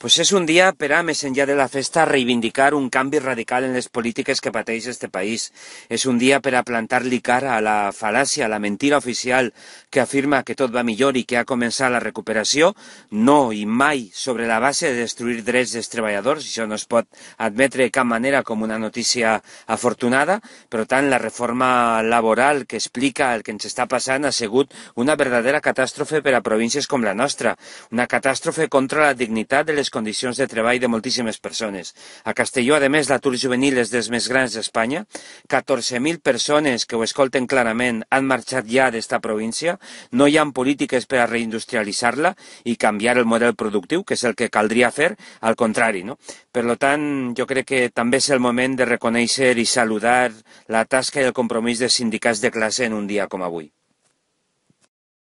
Pues és un dia per a, més enllà de la festa, reivindicar un canvi radical en les polítiques que pateix este país. És un dia per a plantar-li cara a la falàcia, a la mentira oficial que afirma que tot va millor i que ha començat la recuperació. No i mai sobre la base de destruir drets dels treballadors. Això no es pot admetre de cap manera com una notícia afortunada. Per tant, la reforma laboral que explica el que ens està passant ha sigut una verdadera catàstrofe per a províncies com la nostra. Una catàstrofe contra la dignitat de les condicions de treball de moltíssimes persones. A Castelló, a més, l'atur juvenil és dels més grans d'Espanya. 14.000 persones que ho escolten clarament han marxat ja d'esta província. No hi ha polítiques per a reindustrialitzar-la i canviar el model productiu, que és el que caldria fer, al contrari. No? Per tant, jo crec que també és el moment de reconèixer i saludar la tasca i el compromís dels sindicats de classe en un dia com avui.